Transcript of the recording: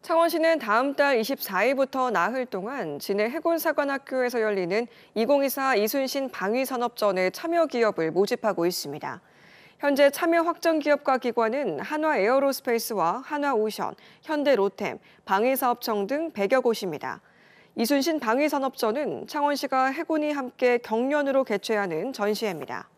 창원시는 다음 달 24일부터 나흘 동안 진해 해군사관학교에서 열리는 2024 이순신 방위산업전의 참여 기업을 모집하고 있습니다. 현재 참여 확정 기업과 기관은 한화 에어로스페이스와 한화 오션, 현대 로템, 방위사업청 등 100여 곳입니다. 이순신 방위산업전은 창원시가 해군이 함께 경련으로 개최하는 전시회입니다.